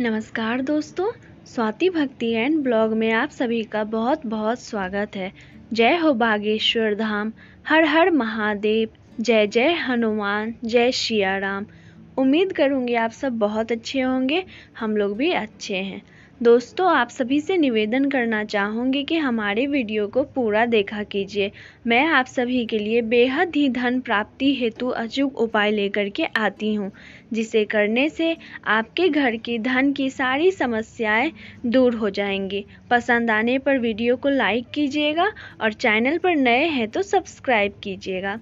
नमस्कार दोस्तों स्वाति भक्ति एंड ब्लॉग में आप सभी का बहुत बहुत स्वागत है जय हो बागेश्वर धाम हर हर महादेव जय जय हनुमान जय शिया राम उम्मीद करूँगी आप सब बहुत अच्छे होंगे हम लोग भी अच्छे हैं दोस्तों आप सभी से निवेदन करना चाहूँगी कि हमारे वीडियो को पूरा देखा कीजिए मैं आप सभी के लिए बेहद ही धन प्राप्ति हेतु अचूक उपाय लेकर के आती हूँ जिसे करने से आपके घर की धन की सारी समस्याएं दूर हो जाएंगी पसंद आने पर वीडियो को लाइक कीजिएगा और चैनल पर नए हैं तो सब्सक्राइब कीजिएगा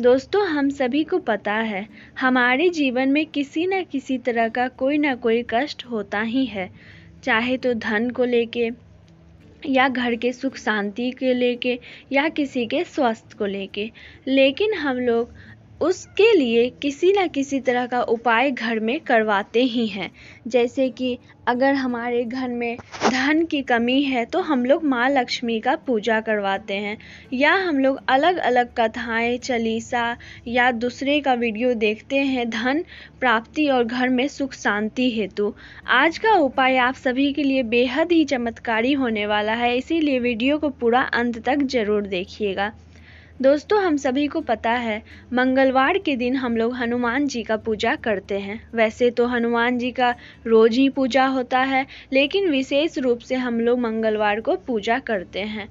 दोस्तों हम सभी को पता है हमारे जीवन में किसी न किसी तरह का कोई ना कोई कष्ट होता ही है चाहे तो धन को लेके या घर के सुख शांति के लेके या किसी के स्वास्थ्य को लेके लेकिन हम लोग उसके लिए किसी न किसी तरह का उपाय घर में करवाते ही हैं जैसे कि अगर हमारे घर में धन की कमी है तो हम लोग माँ लक्ष्मी का पूजा करवाते हैं या हम लोग अलग अलग कथाएं चलीसा या दूसरे का वीडियो देखते हैं धन प्राप्ति और घर में सुख शांति हेतु आज का उपाय आप सभी के लिए बेहद ही चमत्कारी होने वाला है इसीलिए वीडियो को पूरा अंत तक ज़रूर देखिएगा दोस्तों हम सभी को पता है मंगलवार के दिन हम लोग हनुमान जी का पूजा करते हैं वैसे तो हनुमान जी का रोज ही पूजा होता है लेकिन विशेष रूप से हम लोग मंगलवार को पूजा करते हैं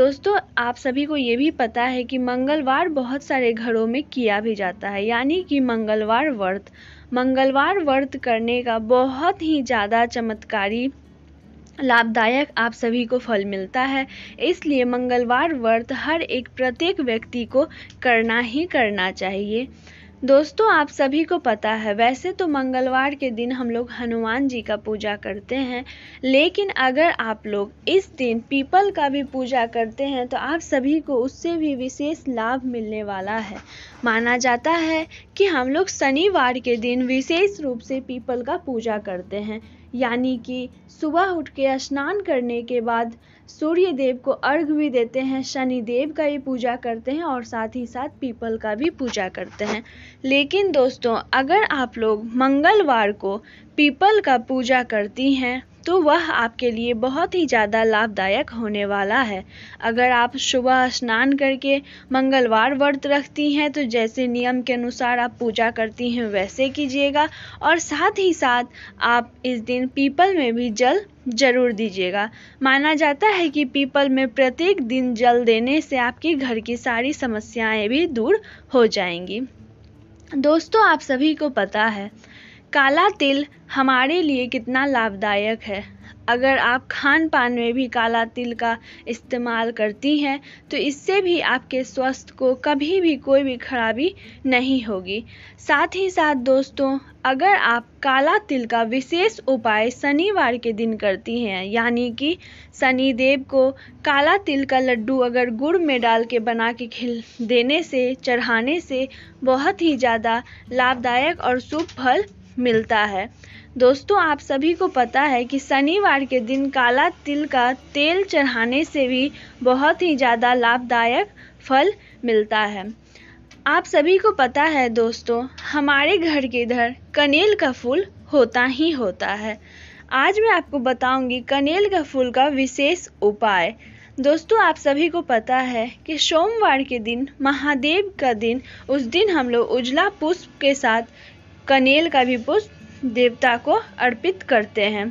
दोस्तों आप सभी को ये भी पता है कि मंगलवार बहुत सारे घरों में किया भी जाता है यानी कि मंगलवार व्रत मंगलवार व्रत करने का बहुत ही ज़्यादा चमत्कारी लाभदायक आप सभी को फल मिलता है इसलिए मंगलवार व्रत हर एक प्रत्येक व्यक्ति को करना ही करना चाहिए दोस्तों आप सभी को पता है वैसे तो मंगलवार के दिन हम लोग हनुमान जी का पूजा करते हैं लेकिन अगर आप लोग इस दिन पीपल का भी पूजा करते हैं तो आप सभी को उससे भी विशेष लाभ मिलने वाला है माना जाता है कि हम लोग शनिवार के दिन विशेष रूप से पीपल का पूजा करते हैं यानी कि सुबह उठ के स्नान करने के बाद सूर्य देव को अर्घ भी देते हैं शनि देव का भी पूजा करते हैं और साथ ही साथ पीपल का भी पूजा करते हैं लेकिन दोस्तों अगर आप लोग मंगलवार को पीपल का पूजा करती हैं तो वह आपके लिए बहुत ही ज़्यादा लाभदायक होने वाला है अगर आप सुबह स्नान करके मंगलवार व्रत रखती हैं तो जैसे नियम के अनुसार आप पूजा करती हैं वैसे कीजिएगा और साथ ही साथ आप इस दिन पीपल में भी जल जरूर दीजिएगा माना जाता है कि पीपल में प्रत्येक दिन जल देने से आपके घर की सारी समस्याएं भी दूर हो जाएंगी दोस्तों आप सभी को पता है काला तिल हमारे लिए कितना लाभदायक है अगर आप खान पान में भी काला तिल का इस्तेमाल करती हैं तो इससे भी आपके स्वास्थ्य को कभी भी कोई भी खराबी नहीं होगी साथ ही साथ दोस्तों अगर आप काला तिल का विशेष उपाय शनिवार के दिन करती हैं यानी कि शनिदेव को काला तिल का लड्डू अगर गुड़ में डाल के बना के खिल देने से चढ़ाने से बहुत ही ज़्यादा लाभदायक और शुभ फल मिलता है दोस्तों आप सभी को पता है कि शनिवार के दिन काला तिल का तेल चढ़ाने से भी बहुत ही ज़्यादा लाभदायक फल मिलता है आप सभी को पता है दोस्तों हमारे घर के इधर कनेल का फूल होता ही होता है आज मैं आपको बताऊंगी कनेल का फूल का विशेष उपाय दोस्तों आप सभी को पता है कि सोमवार के दिन महादेव का दिन उस दिन हम लोग उजला पुष्प के साथ कनेल का भी पुष्प देवता को अर्पित करते हैं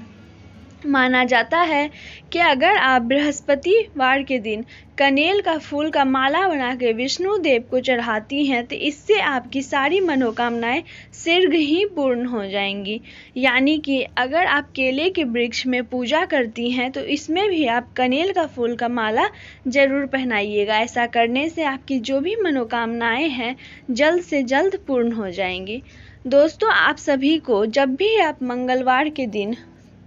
माना जाता है कि अगर आप बृहस्पतिवार के दिन कनेल का फूल का माला बना के विष्णु देव को चढ़ाती हैं तो इससे आपकी सारी मनोकामनाएं शीर्घ ही पूर्ण हो जाएंगी यानी कि अगर आप केले के वृक्ष में पूजा करती हैं तो इसमें भी आप कनेल का फूल का माला जरूर पहनाइएगा ऐसा करने से आपकी जो भी मनोकामनाएं हैं जल्द से जल्द पूर्ण हो जाएंगी दोस्तों आप सभी को जब भी आप मंगलवार के दिन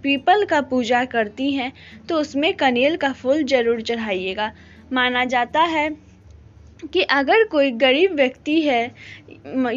पीपल का पूजा करती हैं तो उसमें कनेल का फूल जरूर चढ़ाइएगा माना जाता है कि अगर कोई गरीब व्यक्ति है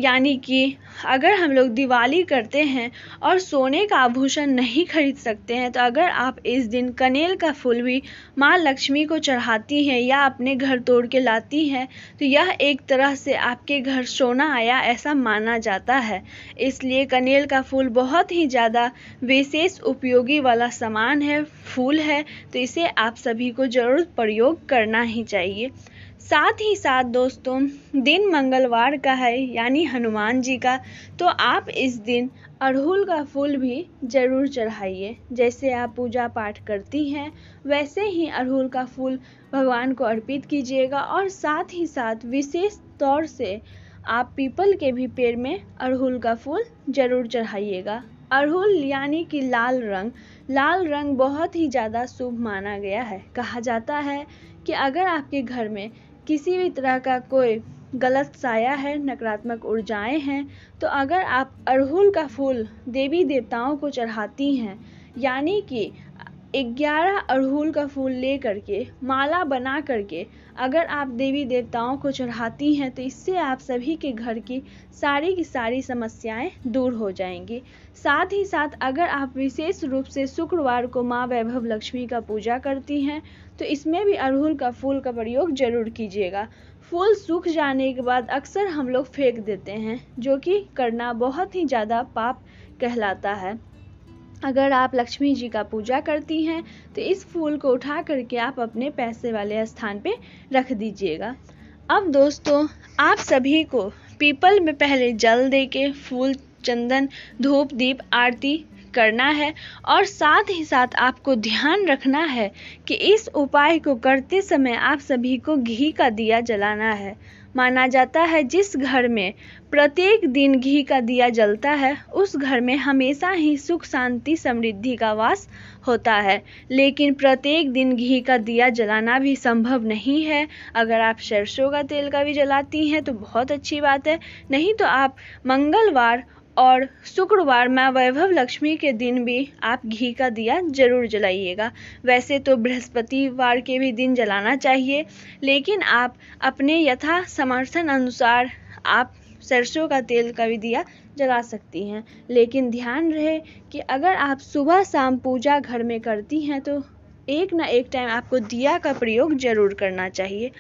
यानी कि अगर हम लोग दिवाली करते हैं और सोने का आभूषण नहीं खरीद सकते हैं तो अगर आप इस दिन कनेल का फूल भी माँ लक्ष्मी को चढ़ाती हैं या अपने घर तोड़ के लाती हैं तो यह एक तरह से आपके घर सोना आया ऐसा माना जाता है इसलिए कनेल का फूल बहुत ही ज़्यादा विशेष उपयोगी वाला सामान है फूल है तो इसे आप सभी को ज़रूर प्रयोग करना ही चाहिए साथ ही साथ दोस्तों दिन मंगलवार का है यानी हनुमान जी का तो आप इस दिन अड़हुल का फूल भी ज़रूर चढ़ाइए जैसे आप पूजा पाठ करती हैं वैसे ही अड़हुल का फूल भगवान को अर्पित कीजिएगा और साथ ही साथ विशेष तौर से आप पीपल के भी पेड़ में अड़हुल का फूल ज़रूर चढ़ाइएगा अड़हुल यानी कि लाल रंग लाल रंग बहुत ही ज़्यादा शुभ माना गया है कहा जाता है कि अगर आपके घर में किसी भी तरह का कोई गलत साया है नकारात्मक ऊर्जाएं हैं तो अगर आप अड़हुल का फूल देवी देवताओं को चढ़ाती हैं यानी कि ग्यारह अड़हुल का फूल ले करके माला बना करके अगर आप देवी देवताओं को चढ़ाती हैं तो इससे आप सभी के घर की सारी की सारी समस्याएं दूर हो जाएंगी साथ ही साथ अगर आप विशेष रूप से शुक्रवार को माँ वैभव लक्ष्मी का पूजा करती हैं तो इसमें भी अड़हुल का फूल का प्रयोग जरूर कीजिएगा फूल सूख जाने के बाद अक्सर हम लोग फेंक देते हैं जो कि करना बहुत ही ज़्यादा पाप कहलाता है अगर आप लक्ष्मी जी का पूजा करती हैं तो इस फूल को उठा करके आप अपने पैसे वाले स्थान पे रख दीजिएगा अब दोस्तों आप सभी को पीपल में पहले जल दे के फूल चंदन धूप दीप आरती करना है और साथ ही साथ आपको ध्यान रखना है कि इस उपाय को करते समय आप सभी को घी का दिया जलाना है माना जाता है जिस घर में प्रत्येक दिन घी का दिया जलता है उस घर में हमेशा ही सुख शांति समृद्धि का वास होता है लेकिन प्रत्येक दिन घी का दिया जलाना भी संभव नहीं है अगर आप सरसों का तेल का भी जलाती हैं तो बहुत अच्छी बात है नहीं तो आप मंगलवार और शुक्रवार माँ वैभव लक्ष्मी के दिन भी आप घी का दिया जरूर जलाइएगा वैसे तो बृहस्पतिवार के भी दिन जलाना चाहिए लेकिन आप अपने यथा समर्थन अनुसार आप सरसों का तेल का भी दिया जला सकती हैं लेकिन ध्यान रहे कि अगर आप सुबह शाम पूजा घर में करती हैं तो एक ना एक टाइम आपको दिया का प्रयोग ज़रूर करना चाहिए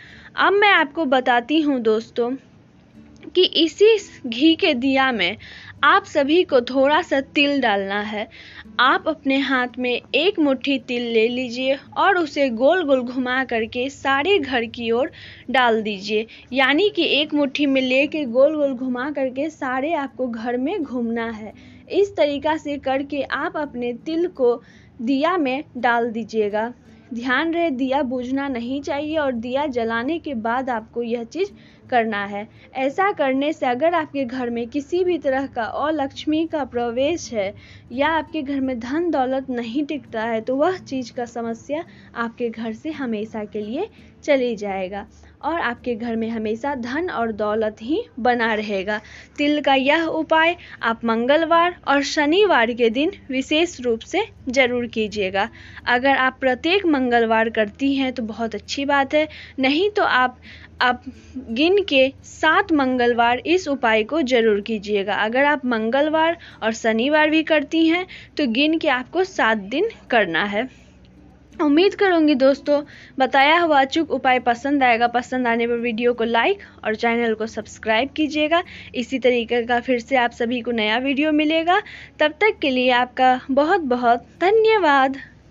अब मैं आपको बताती हूँ दोस्तों कि इसी घी के दिया में आप सभी को थोड़ा सा तिल डालना है आप अपने हाथ में एक मुट्ठी तिल ले लीजिए और उसे गोल गोल घुमा करके सारे घर की ओर डाल दीजिए यानी कि एक मुट्ठी में ले कर गोल गोल घुमा करके सारे आपको घर में घूमना है इस तरीका से करके आप अपने तिल को दिया में डाल दीजिएगा ध्यान रहे दिया बुझना नहीं चाहिए और दिया जलाने के बाद आपको यह चीज़ करना है ऐसा करने से अगर आपके घर में किसी भी तरह का अलक्ष्मी का प्रवेश है या आपके घर में धन दौलत नहीं टिकता है तो वह चीज़ का समस्या आपके घर से हमेशा के लिए चली जाएगा और आपके घर में हमेशा धन और दौलत ही बना रहेगा तिल का यह उपाय आप मंगलवार और शनिवार के दिन विशेष रूप से ज़रूर कीजिएगा अगर आप प्रत्येक मंगलवार करती हैं तो बहुत अच्छी बात है नहीं तो आप आप गिन के सात मंगलवार इस उपाय को जरूर कीजिएगा अगर आप मंगलवार और शनिवार भी करती हैं तो गिन के आपको सात दिन करना है उम्मीद करूँगी दोस्तों बताया हुआ अचूक उपाय पसंद आएगा पसंद आने पर वीडियो को लाइक और चैनल को सब्सक्राइब कीजिएगा इसी तरीके का फिर से आप सभी को नया वीडियो मिलेगा तब तक के लिए आपका बहुत बहुत धन्यवाद